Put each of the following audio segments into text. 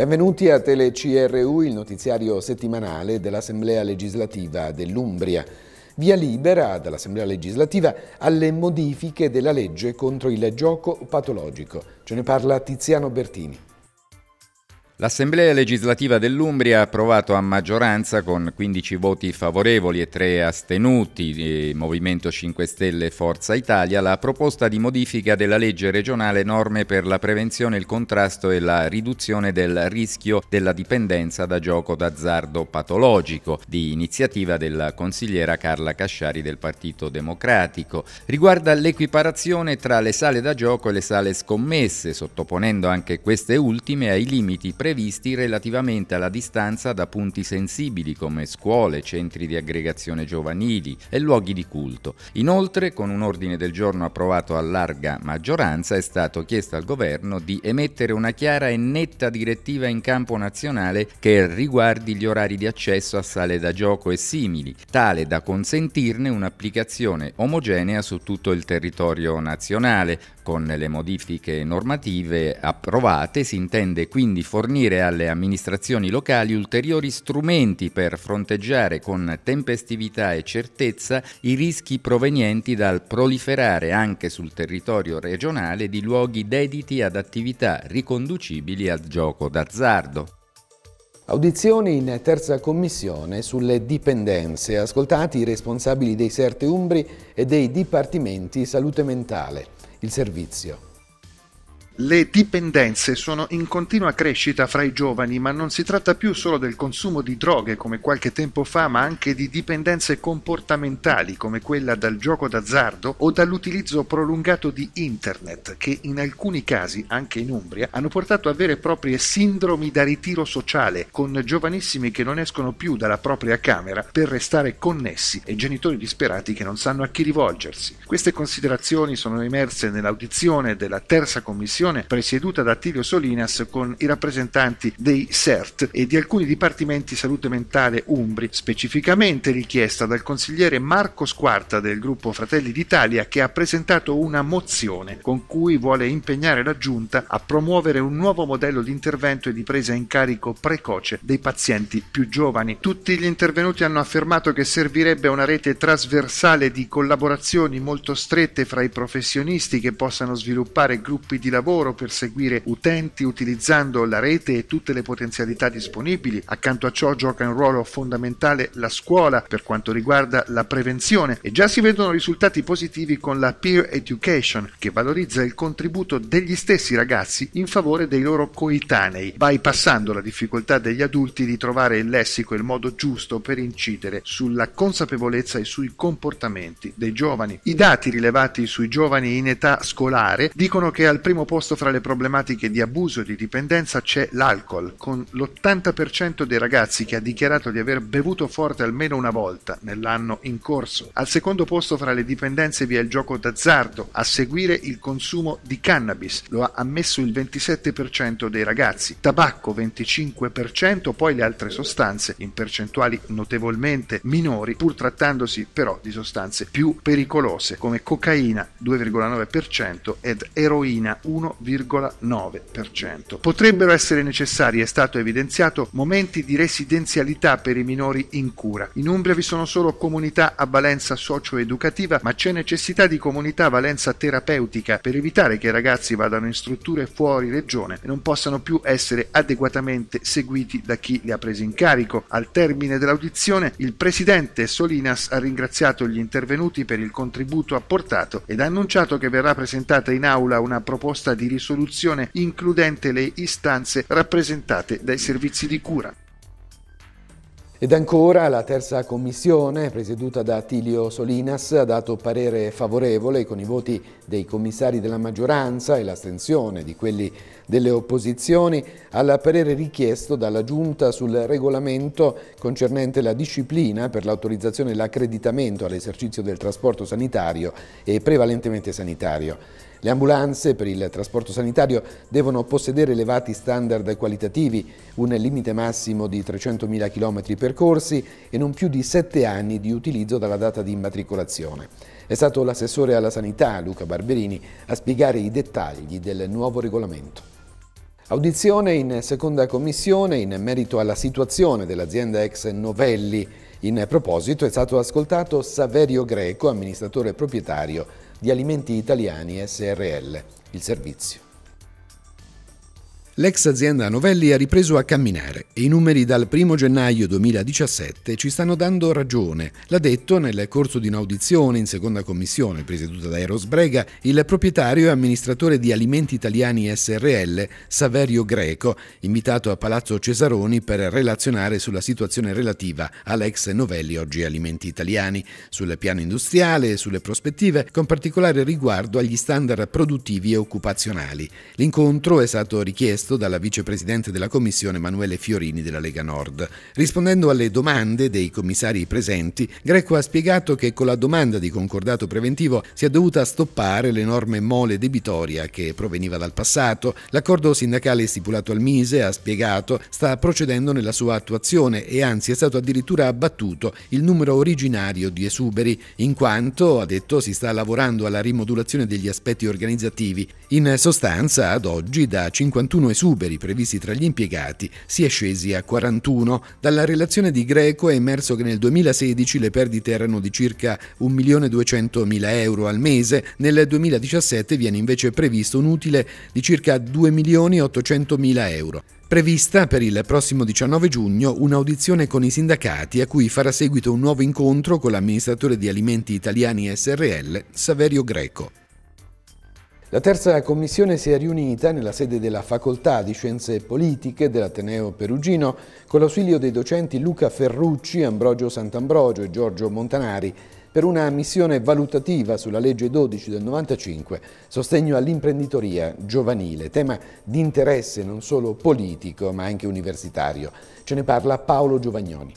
Benvenuti a TeleCRU, il notiziario settimanale dell'Assemblea legislativa dell'Umbria. Via libera dall'Assemblea legislativa alle modifiche della legge contro il gioco patologico. Ce ne parla Tiziano Bertini. L'Assemblea legislativa dell'Umbria ha approvato a maggioranza con 15 voti favorevoli e 3 astenuti, eh, Movimento 5 Stelle e Forza Italia, la proposta di modifica della legge regionale norme per la prevenzione, il contrasto e la riduzione del rischio della dipendenza da gioco d'azzardo patologico, di iniziativa della consigliera Carla Casciari del Partito Democratico. Riguarda l'equiparazione tra le sale da gioco e le sale scommesse, sottoponendo anche queste ultime ai limiti previsti previsti relativamente alla distanza da punti sensibili come scuole, centri di aggregazione giovanili e luoghi di culto. Inoltre, con un ordine del giorno approvato a larga maggioranza, è stato chiesto al governo di emettere una chiara e netta direttiva in campo nazionale che riguardi gli orari di accesso a sale da gioco e simili, tale da consentirne un'applicazione omogenea su tutto il territorio nazionale. Con le modifiche normative approvate si intende quindi fornire fornire alle amministrazioni locali ulteriori strumenti per fronteggiare con tempestività e certezza i rischi provenienti dal proliferare anche sul territorio regionale di luoghi dediti ad attività riconducibili al gioco d'azzardo. Audizioni in terza commissione sulle dipendenze, ascoltati i responsabili dei Serte Umbri e dei Dipartimenti Salute Mentale. Il servizio. Le dipendenze sono in continua crescita fra i giovani, ma non si tratta più solo del consumo di droghe come qualche tempo fa, ma anche di dipendenze comportamentali come quella dal gioco d'azzardo o dall'utilizzo prolungato di internet, che in alcuni casi, anche in Umbria, hanno portato a vere e proprie sindromi da ritiro sociale, con giovanissimi che non escono più dalla propria camera per restare connessi e genitori disperati che non sanno a chi rivolgersi. Queste considerazioni sono emerse nell'audizione della terza commissione commissione presieduta da Attilio Solinas con i rappresentanti dei CERT e di alcuni dipartimenti salute mentale umbri, specificamente richiesta dal consigliere Marco Squarta del gruppo Fratelli d'Italia che ha presentato una mozione con cui vuole impegnare la Giunta a promuovere un nuovo modello di intervento e di presa in carico precoce dei pazienti più giovani. Tutti gli intervenuti hanno affermato che servirebbe una rete trasversale di collaborazioni molto strette fra i professionisti che possano sviluppare gruppi di lavoro lavoro per seguire utenti utilizzando la rete e tutte le potenzialità disponibili. Accanto a ciò gioca un ruolo fondamentale la scuola per quanto riguarda la prevenzione e già si vedono risultati positivi con la peer education che valorizza il contributo degli stessi ragazzi in favore dei loro coetanei, bypassando la difficoltà degli adulti di trovare il lessico e il modo giusto per incidere sulla consapevolezza e sui comportamenti dei giovani. I dati rilevati sui giovani in età scolare dicono che al primo posto posto fra le problematiche di abuso e di dipendenza c'è l'alcol, con l'80% dei ragazzi che ha dichiarato di aver bevuto forte almeno una volta nell'anno in corso. Al secondo posto fra le dipendenze vi è il gioco d'azzardo, a seguire il consumo di cannabis, lo ha ammesso il 27% dei ragazzi, tabacco 25%, poi le altre sostanze in percentuali notevolmente minori, pur trattandosi però di sostanze più pericolose come cocaina 2,9% ed eroina 1,5%. 1,9%. Potrebbero essere necessari, è stato evidenziato, momenti di residenzialità per i minori in cura. In Umbria vi sono solo comunità a valenza socio-educativa, ma c'è necessità di comunità a valenza terapeutica per evitare che i ragazzi vadano in strutture fuori regione e non possano più essere adeguatamente seguiti da chi li ha presi in carico. Al termine dell'audizione il presidente Solinas ha ringraziato gli intervenuti per il contributo apportato ed ha annunciato che verrà presentata in aula una proposta di di risoluzione includente le istanze rappresentate dai servizi di cura. Ed ancora la terza commissione, presieduta da Tilio Solinas, ha dato parere favorevole con i voti dei commissari della maggioranza e l'astensione di quelli delle opposizioni al parere richiesto dalla Giunta sul regolamento concernente la disciplina per l'autorizzazione e l'accreditamento all'esercizio del trasporto sanitario e prevalentemente sanitario. Le ambulanze per il trasporto sanitario devono possedere elevati standard qualitativi, un limite massimo di 300.000 km percorsi e non più di 7 anni di utilizzo dalla data di immatricolazione. È stato l'assessore alla sanità Luca Barberini a spiegare i dettagli del nuovo regolamento. Audizione in seconda commissione in merito alla situazione dell'azienda ex Novelli. In proposito è stato ascoltato Saverio Greco, amministratore proprietario di Alimenti Italiani SRL. Il servizio. L'ex azienda Novelli ha ripreso a camminare e i numeri dal 1 gennaio 2017 ci stanno dando ragione. L'ha detto nel corso di un'audizione in seconda commissione presieduta da Eros Brega il proprietario e amministratore di Alimenti Italiani SRL Saverio Greco, invitato a Palazzo Cesaroni per relazionare sulla situazione relativa all'ex Novelli oggi Alimenti Italiani, sul piano industriale e sulle prospettive, con particolare riguardo agli standard produttivi e occupazionali. L'incontro è stato richiesto richiesto dalla vicepresidente della Commissione Emanuele Fiorini della Lega Nord. Rispondendo alle domande dei commissari presenti, Greco ha spiegato che con la domanda di concordato preventivo si è dovuta stoppare l'enorme mole debitoria che proveniva dal passato. L'accordo sindacale stipulato al Mise, ha spiegato, sta procedendo nella sua attuazione e anzi è stato addirittura abbattuto il numero originario di esuberi, in quanto, ha detto, si sta lavorando alla rimodulazione degli aspetti organizzativi. In sostanza, ad oggi, da 51 esuberi esuberi previsti tra gli impiegati si è scesi a 41. Dalla relazione di Greco è emerso che nel 2016 le perdite erano di circa 1.200.000 euro al mese, nel 2017 viene invece previsto un utile di circa 2.800.000 euro. Prevista per il prossimo 19 giugno un'audizione con i sindacati a cui farà seguito un nuovo incontro con l'amministratore di Alimenti Italiani SRL, Saverio Greco. La terza commissione si è riunita nella sede della Facoltà di Scienze Politiche dell'Ateneo Perugino con l'ausilio dei docenti Luca Ferrucci, Ambrogio Sant'Ambrogio e Giorgio Montanari per una missione valutativa sulla legge 12 del 95, sostegno all'imprenditoria giovanile, tema di interesse non solo politico ma anche universitario. Ce ne parla Paolo Giovagnoni.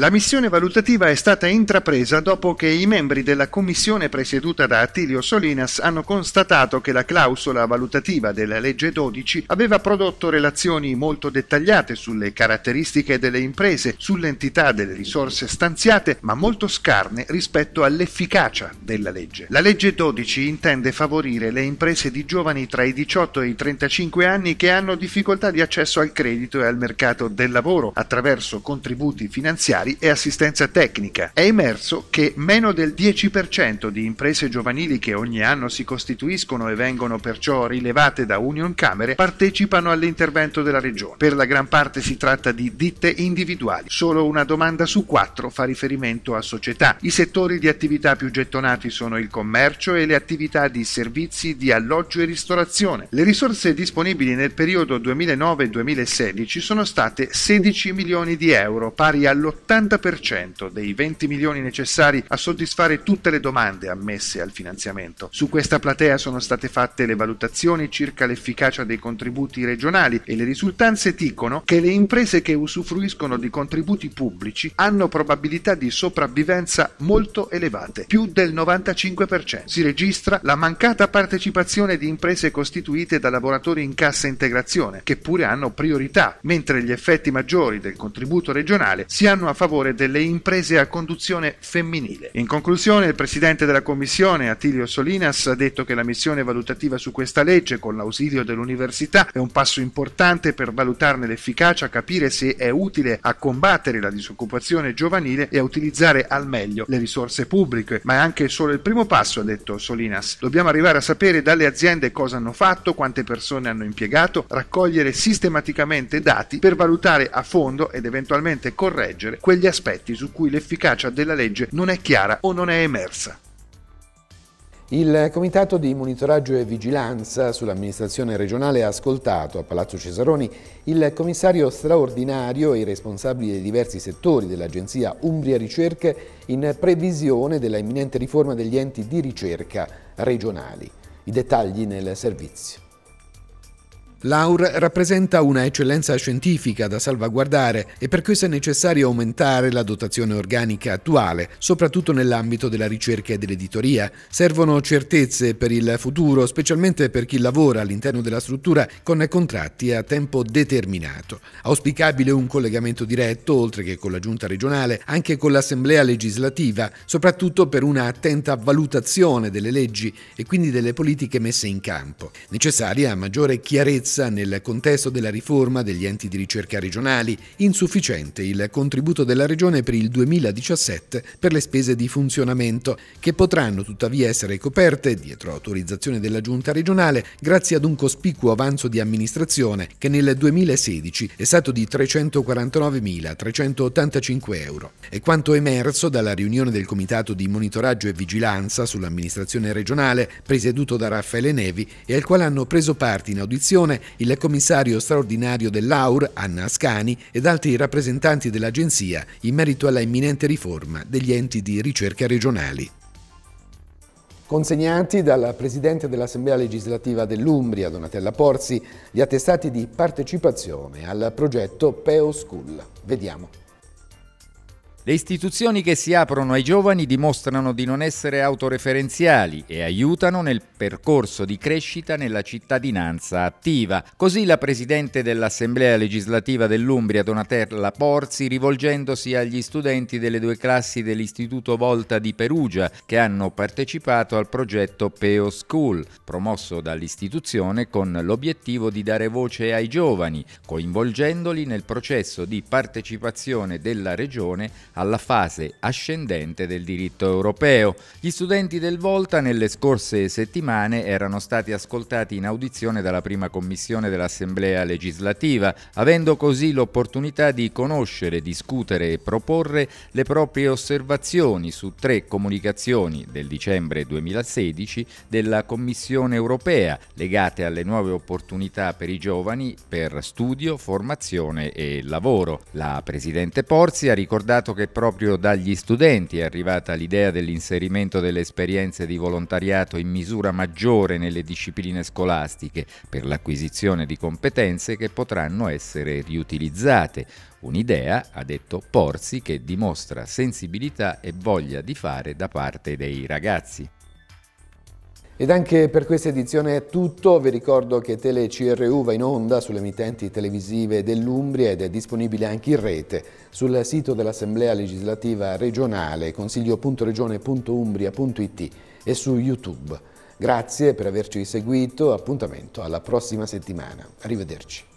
La missione valutativa è stata intrapresa dopo che i membri della commissione presieduta da Attilio Solinas hanno constatato che la clausola valutativa della legge 12 aveva prodotto relazioni molto dettagliate sulle caratteristiche delle imprese, sull'entità delle risorse stanziate, ma molto scarne rispetto all'efficacia della legge. La legge 12 intende favorire le imprese di giovani tra i 18 e i 35 anni che hanno difficoltà di accesso al credito e al mercato del lavoro attraverso contributi finanziari familiari e assistenza tecnica. È emerso che meno del 10% di imprese giovanili che ogni anno si costituiscono e vengono perciò rilevate da Union Camere partecipano all'intervento della regione. Per la gran parte si tratta di ditte individuali, solo una domanda su quattro fa riferimento a società. I settori di attività più gettonati sono il commercio e le attività di servizi di alloggio e ristorazione. Le risorse disponibili nel periodo 2009-2016 sono state 16 milioni di euro, pari all'80% l'80% dei 20 milioni necessari a soddisfare tutte le domande ammesse al finanziamento. Su questa platea sono state fatte le valutazioni circa l'efficacia dei contributi regionali e le risultanze dicono che le imprese che usufruiscono di contributi pubblici hanno probabilità di sopravvivenza molto elevate, più del 95%. Si registra la mancata partecipazione di imprese costituite da lavoratori in cassa integrazione, che pure hanno priorità, mentre gli effetti maggiori del contributo regionale si hanno a favore delle imprese a conduzione femminile. In conclusione, il presidente della commissione, Attilio Solinas, ha detto che la missione valutativa su questa legge, con l'ausilio dell'università, è un passo importante per valutarne l'efficacia, capire se è utile a combattere la disoccupazione giovanile e a utilizzare al meglio le risorse pubbliche. Ma è anche solo il primo passo, ha detto Solinas. Dobbiamo arrivare a sapere dalle aziende cosa hanno fatto, quante persone hanno impiegato, raccogliere sistematicamente dati per valutare a fondo ed eventualmente correggere quegli aspetti su cui l'efficacia della legge non è chiara o non è emersa. Il Comitato di Monitoraggio e Vigilanza sull'amministrazione regionale ha ascoltato a Palazzo Cesaroni il commissario straordinario e i responsabili dei diversi settori dell'Agenzia Umbria Ricerche in previsione della imminente riforma degli enti di ricerca regionali. I dettagli nel servizio. L'AUR rappresenta una eccellenza scientifica da salvaguardare e per questo è necessario aumentare la dotazione organica attuale, soprattutto nell'ambito della ricerca e dell'editoria. Servono certezze per il futuro, specialmente per chi lavora all'interno della struttura con contratti a tempo determinato. Auspicabile un collegamento diretto, oltre che con la Giunta regionale, anche con l'Assemblea legislativa, soprattutto per una attenta valutazione delle leggi e quindi delle politiche messe in campo. Necessaria maggiore chiarezza debolezza nel contesto della riforma degli enti di ricerca regionali, insufficiente il contributo della Regione per il 2017 per le spese di funzionamento, che potranno tuttavia essere coperte, dietro autorizzazione della Giunta regionale, grazie ad un cospicuo avanzo di amministrazione che nel 2016 è stato di 349.385 euro. È quanto emerso dalla riunione del Comitato di Monitoraggio e Vigilanza sull'amministrazione regionale, presieduto da Raffaele Nevi e al quale hanno preso parte in audizione il commissario straordinario dell'AUR, Anna Ascani, ed altri rappresentanti dell'agenzia in merito alla imminente riforma degli enti di ricerca regionali consegnati dalla Presidente dell'Assemblea legislativa dell'Umbria, Donatella Porzi, gli attestati di partecipazione al progetto Peo School. Vediamo. Le istituzioni che si aprono ai giovani dimostrano di non essere autoreferenziali e aiutano nel percorso di crescita nella cittadinanza attiva. Così la Presidente dell'Assemblea legislativa dell'Umbria, Donatella Porzi, rivolgendosi agli studenti delle due classi dell'Istituto Volta di Perugia che hanno partecipato al progetto Peo School, promosso dall'istituzione con l'obiettivo di dare voce ai giovani, coinvolgendoli nel processo di partecipazione della Regione alla fase ascendente del diritto europeo. Gli studenti del Volta nelle scorse settimane erano stati ascoltati in audizione dalla prima commissione dell'Assemblea legislativa, avendo così l'opportunità di conoscere, discutere e proporre le proprie osservazioni su tre comunicazioni del dicembre 2016 della Commissione europea legate alle nuove opportunità per i giovani per studio, formazione e lavoro. La Presidente Porzi ha ricordato che che proprio dagli studenti è arrivata l'idea dell'inserimento delle esperienze di volontariato in misura maggiore nelle discipline scolastiche per l'acquisizione di competenze che potranno essere riutilizzate. Un'idea, ha detto Porzi, che dimostra sensibilità e voglia di fare da parte dei ragazzi. Ed anche per questa edizione è tutto, vi ricordo che TeleCRU va in onda sulle emittenti televisive dell'Umbria ed è disponibile anche in rete sul sito dell'Assemblea Legislativa Regionale consiglio.regione.umbria.it e su YouTube. Grazie per averci seguito, appuntamento alla prossima settimana. Arrivederci.